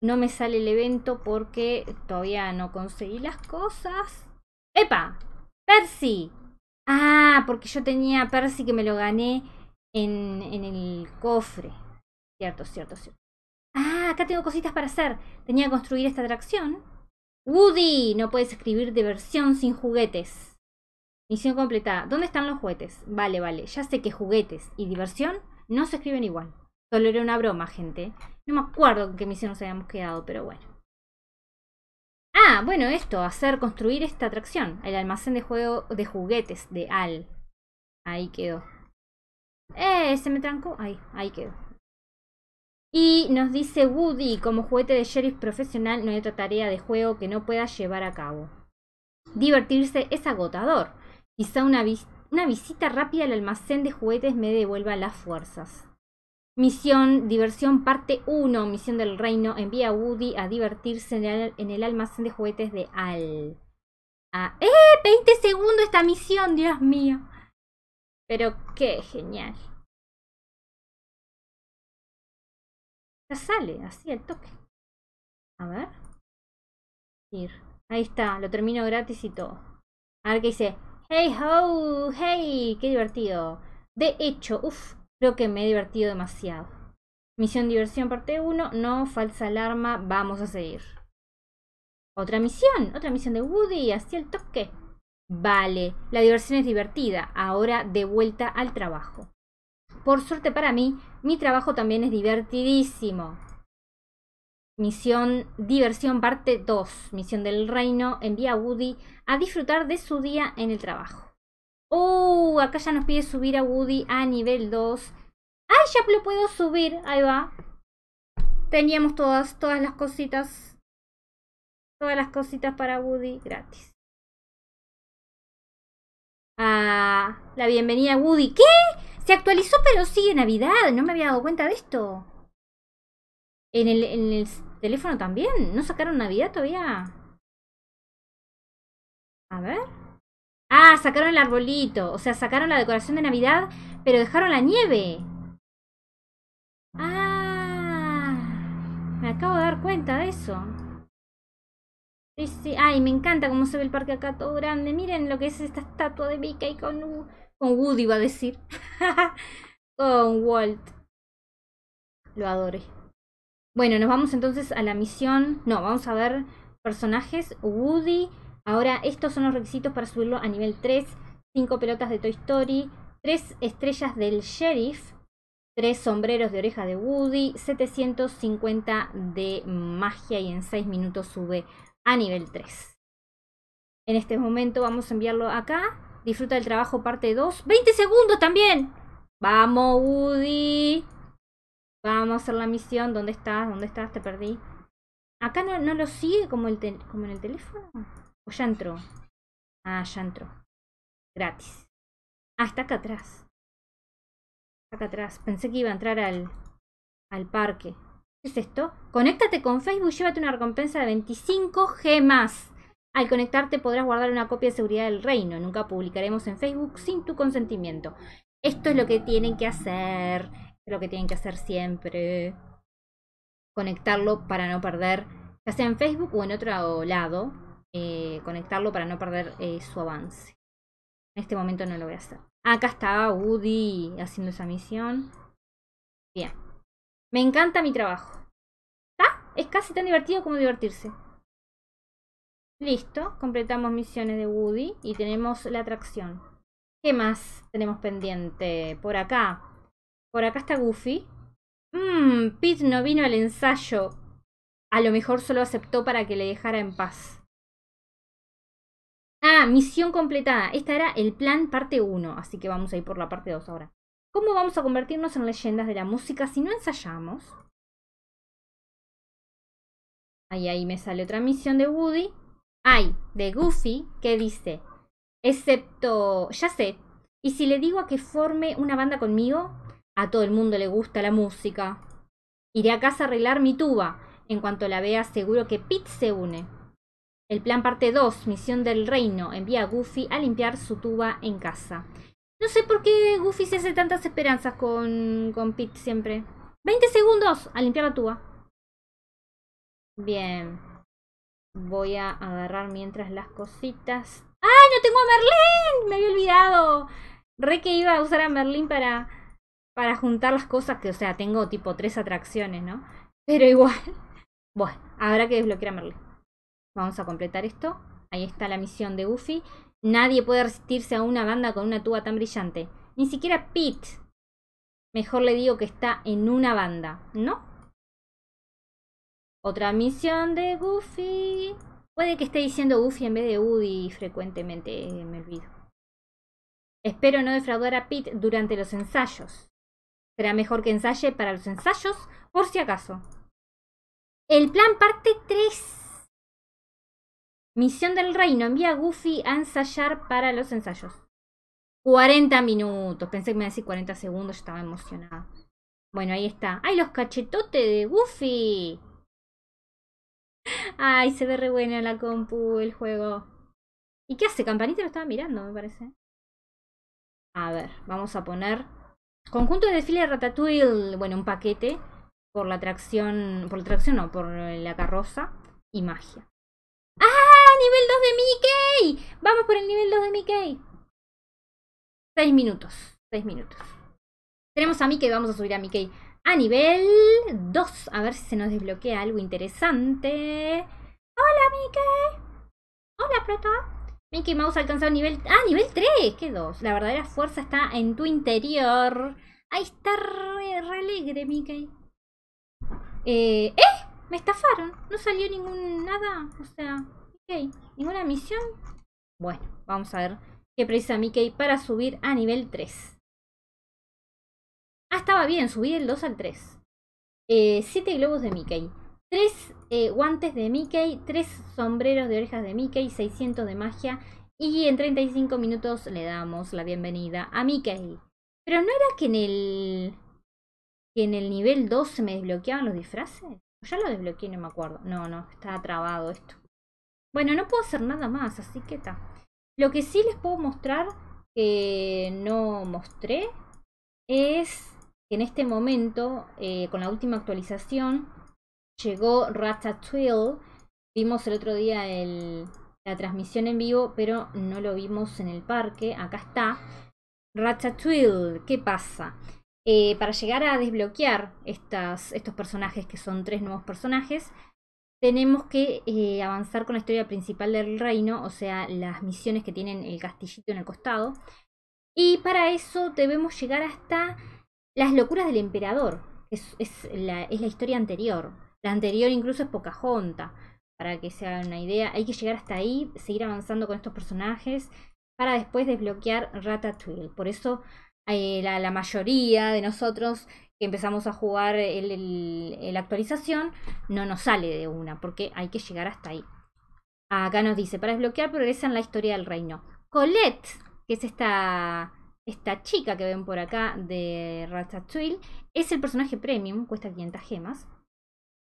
No me sale el evento porque todavía no conseguí las cosas. ¡Epa! ¡Percy! Ah, porque yo tenía a Percy que me lo gané en, en el cofre. Cierto, cierto, cierto. Ah, acá tengo cositas para hacer. Tenía que construir esta atracción. Woody, no puedes escribir diversión sin juguetes. Misión completada. ¿Dónde están los juguetes? Vale, vale. Ya sé que juguetes y diversión no se escriben igual. Solo era una broma, gente. No me acuerdo en qué misión nos habíamos quedado, pero bueno. Ah, bueno, esto, hacer construir esta atracción, el almacén de juego de juguetes de Al. Ahí quedó. Eh, se me trancó. Ahí, ahí quedó. Y nos dice Woody, como juguete de sheriff profesional, no hay otra tarea de juego que no pueda llevar a cabo. Divertirse es agotador. Quizá una visita rápida al almacén de juguetes me devuelva las fuerzas. Misión Diversión Parte 1, Misión del Reino, envía a Woody a divertirse en el, almacén de juguetes de Al. Ah, ¡Eh! 20 segundos esta misión, Dios mío. Pero qué genial. Ya sale, así el toque. A ver. Ir. Ahí está, lo termino gratis y todo. A ver qué dice. ¡Hey ho! ¡Hey! ¡Qué divertido! De hecho, uff, Creo que me he divertido demasiado. Misión diversión parte 1, no, falsa alarma, vamos a seguir. Otra misión, otra misión de Woody, hacia el toque. Vale, la diversión es divertida, ahora de vuelta al trabajo. Por suerte para mí, mi trabajo también es divertidísimo. Misión Diversión parte 2, misión del reino, envía a Woody a disfrutar de su día en el trabajo. Oh, acá ya nos pide subir a Woody a nivel 2. ¡Ay, ya lo puedo subir! Ahí va. Teníamos todas, todas las cositas. Todas las cositas para Woody gratis. Ah, la bienvenida a Woody. ¿Qué? Se actualizó pero sigue Navidad. No me había dado cuenta de esto. En el, en el teléfono también. ¿No sacaron Navidad todavía? A ver. Ah, sacaron el arbolito. O sea, sacaron la decoración de Navidad, pero dejaron la nieve. Ah, me acabo de dar cuenta de eso. Sí, sí. Ay, me encanta cómo se ve el parque acá todo grande. Miren lo que es esta estatua de Mickey con, con Woody, va a decir. con Walt. Lo adoré. Bueno, nos vamos entonces a la misión. No, vamos a ver personajes. Woody, Ahora, estos son los requisitos para subirlo a nivel 3. 5 pelotas de Toy Story, 3 estrellas del Sheriff, 3 sombreros de oreja de Woody, 750 de magia y en 6 minutos sube a nivel 3. En este momento vamos a enviarlo acá. Disfruta del trabajo parte 2. ¡20 segundos también! ¡Vamos, Woody! Vamos a hacer la misión. ¿Dónde estás? ¿Dónde estás? Te perdí. Acá no, lo sigue como en el teléfono ya entró. Ah, ya entró. Gratis. Ah, está acá atrás. Está acá atrás. Pensé que iba a entrar al, al parque. ¿Qué es esto? Conéctate con Facebook y llévate una recompensa de 25 gemas. Al conectarte podrás guardar una copia de seguridad del reino. Nunca publicaremos en Facebook sin tu consentimiento. Esto es lo que tienen que hacer. Es lo que tienen que hacer siempre. Conectarlo para no perder, ya sea en Facebook o en otro lado, eh, conectarlo para no perder eh, su avance. En este momento no lo voy a hacer. Acá está Woody haciendo esa misión. Bien. Me encanta mi trabajo. ¿Está? Es casi tan divertido como divertirse. Listo, completamos misiones de Woody y tenemos la atracción. ¿Qué más tenemos pendiente por acá? Por acá está Goofy. Mmm, Pete no vino al ensayo. A lo mejor solo aceptó para que le dejara en paz. Ah, misión completada. Esta era el plan parte 1, así que vamos a ir por la parte 2 ahora. ¿Cómo vamos a convertirnos en leyendas de la música si no ensayamos? Ahí, ahí me sale otra misión de Woody. Ay, de Goofy, que dice, excepto, ya sé, y si le digo a que forme una banda conmigo, a todo el mundo le gusta la música. Iré a casa a arreglar mi tuba. En cuanto la vea, seguro que Pete se une. El plan parte 2, Misión del Reino, envía a Goofy a limpiar su tuba en casa. No sé por qué Goofy se hace tantas esperanzas con, con Pete siempre. 20 segundos a limpiar la tuba. Bien. Voy a agarrar mientras las cositas. ¡Ah, no tengo a Merlín! Me había olvidado. Re que iba a usar a Merlín para, para juntar las cosas, que o sea, tengo tipo tres atracciones, ¿no? Pero igual. Bueno, habrá que desbloquear a Merlín. Vamos a completar esto. Ahí está la misión de Goofy. Nadie puede resistirse a una banda con una tuba tan brillante. Ni siquiera Pete. Mejor le digo que está en una banda, ¿no? Otra misión de Goofy. Puede que esté diciendo Goofy en vez de Woody frecuentemente, eh, me olvido. Espero no defraudar a Pete durante los ensayos. Será mejor que ensaye para los ensayos, por si acaso. El plan parte 3. Misión del reino. Envía a Goofy a ensayar para los ensayos. 40 minutos. Pensé que me iba a decir 40 segundos. Yo estaba emocionada. Bueno, ahí está. ¡Ay, los cachetotes de Goofy! Ay, se ve re buena la compu, el juego. ¿Y qué hace? Campanita lo estaba mirando, me parece. A ver, vamos a poner... Conjunto de desfile de Ratatouille. Bueno, un paquete. Por la atracción... Por la atracción no, por la carroza. Y magia. Vamos por el nivel 2 de Mickey. 6 minutos. 6 minutos. Tenemos a Mickey, vamos a subir a Mickey a nivel 2. A ver si se nos desbloquea algo interesante. Hola, Mickey. Hola, Proto. Mickey Mouse ha alcanzado nivel... Ah, nivel 3. ¿Qué dos? La verdadera fuerza está en tu interior. Ahí está re, alegre, Mickey. Eh, ¡Eh! Me estafaron. No salió ningún nada. O sea, Mickey, ninguna misión. Bueno, vamos a ver qué precisa Mickey para subir a nivel 3. Ah, estaba bien, subí del 2 al 3. 7 eh, globos de Mickey. 3 eh, guantes de Mickey, 3 sombreros de orejas de Mickey, 600 de magia. Y en 35 minutos le damos la bienvenida a Mickey. Pero no era que en el. que en el nivel 2 se me desbloqueaban los disfraces. Ya lo desbloqueé, no me acuerdo. No, no, está trabado esto. Bueno, no puedo hacer nada más, así que está. Lo que sí les puedo mostrar que no mostré es que en este momento, eh, con la última actualización, llegó Ratatouille. Vimos el otro día la transmisión en vivo, pero no lo vimos en el parque. Acá está. Ratatouille, ¿qué pasa? Eh, para llegar a desbloquear estos personajes, que son tres nuevos personajes, tenemos que eh, avanzar con la historia principal del reino, o sea, las misiones que tienen el castillito en el costado. Y para eso debemos llegar hasta las locuras del emperador, que es, la, historia anterior. La anterior incluso es Pocahontas, para que se hagan una idea. Hay que llegar hasta ahí, seguir avanzando con estos personajes, para después desbloquear Ratatouille. Por eso eh, la mayoría de nosotros empezamos a jugar la actualización, no nos sale de una, porque hay que llegar hasta ahí. Acá nos dice, para desbloquear progresa en la historia del reino. Colette, que es esta, esta chica que ven por acá de Ratatouille, es el personaje premium, cuesta 500 gemas.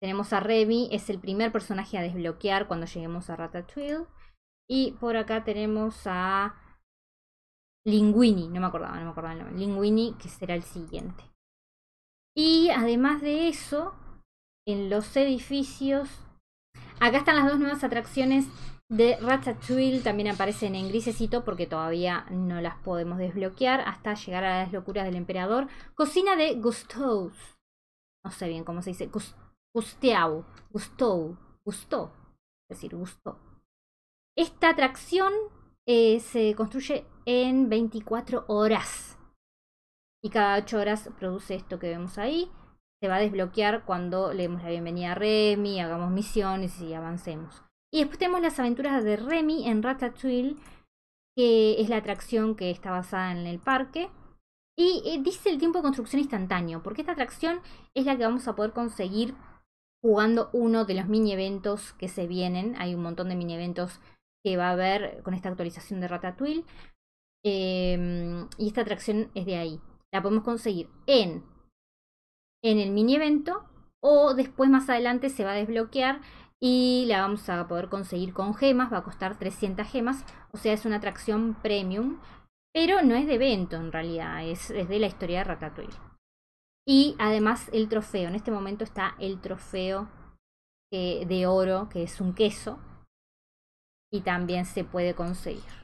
Tenemos a Remy, es el primer personaje a desbloquear cuando lleguemos a Ratatouille. Y por acá tenemos a Linguini, no me acordaba, no me acordaba Linguini, que será el siguiente. Y además de eso, en los edificios, acá están las dos nuevas atracciones de Ratatouille, también aparecen en grisecito porque todavía no las podemos desbloquear hasta llegar a las locuras del emperador. Cocina de Gusteau. No sé bien cómo se dice. Gusteau. Gusteau. Gusto. Es decir, gusto. Esta atracción eh, se construye en 24 horas y cada 8 horas produce esto que vemos ahí. Se va a desbloquear cuando le demos la bienvenida a Remy, hagamos misiones y avancemos. Y después tenemos las aventuras de Remy en Ratatouille, que es la atracción que está basada en el parque. Y eh, dice el tiempo de construcción instantáneo, porque esta atracción es la que vamos a poder conseguir jugando uno de los mini eventos que se vienen. Hay un montón de mini eventos que va a haber con esta actualización de Ratatouille. Em, y esta atracción es de ahí. La podemos conseguir en, en el mini evento o después más adelante se va a desbloquear y la vamos a poder conseguir con gemas, va a costar 300 gemas, o sea es una atracción premium, pero no es de evento en realidad, es, de la historia de Ratatouille. Y además el trofeo, en este momento está el trofeo eh, de oro, que es un queso, y también se puede conseguir.